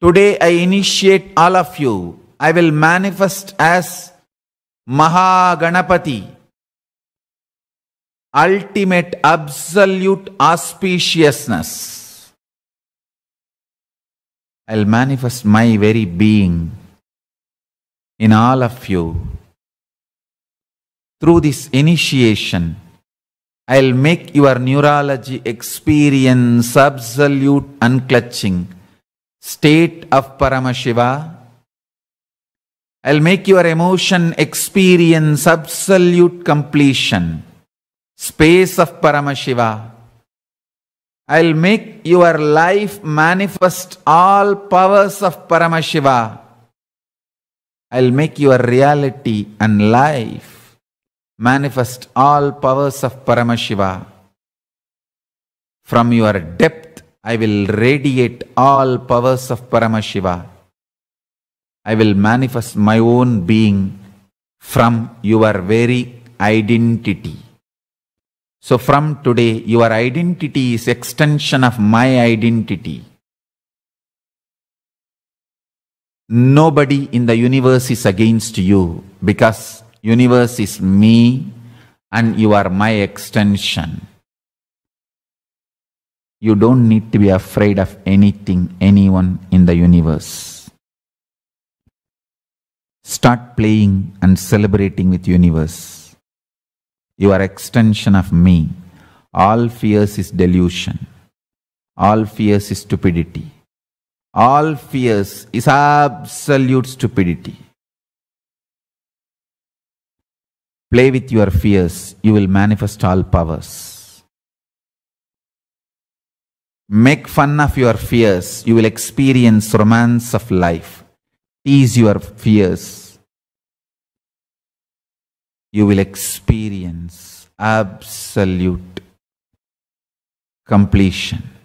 Today I initiate all of you. I will manifest as Mahaganapati, ultimate absolute auspiciousness. I'll manifest my very being in all of you. Through this initiation, I'll make your neurology experience absolute unclutching state of Paramashiva. I'll make your emotion experience absolute completion, space of Paramashiva. I'll make your life manifest all powers of Paramashiva. I'll make your reality and life manifest all powers of Paramashiva. From your depth I will radiate all powers of Paramashiva. I will manifest my own being from your very identity. So from today, your identity is extension of my identity. Nobody in the universe is against you because universe is me and you are my extension you don't need to be afraid of anything, anyone in the universe. Start playing and celebrating with universe. You are extension of me. All fears is delusion. All fears is stupidity. All fears is absolute stupidity. Play with your fears, you will manifest all powers. Make fun of your fears. You will experience romance of life. Tease your fears. You will experience absolute completion.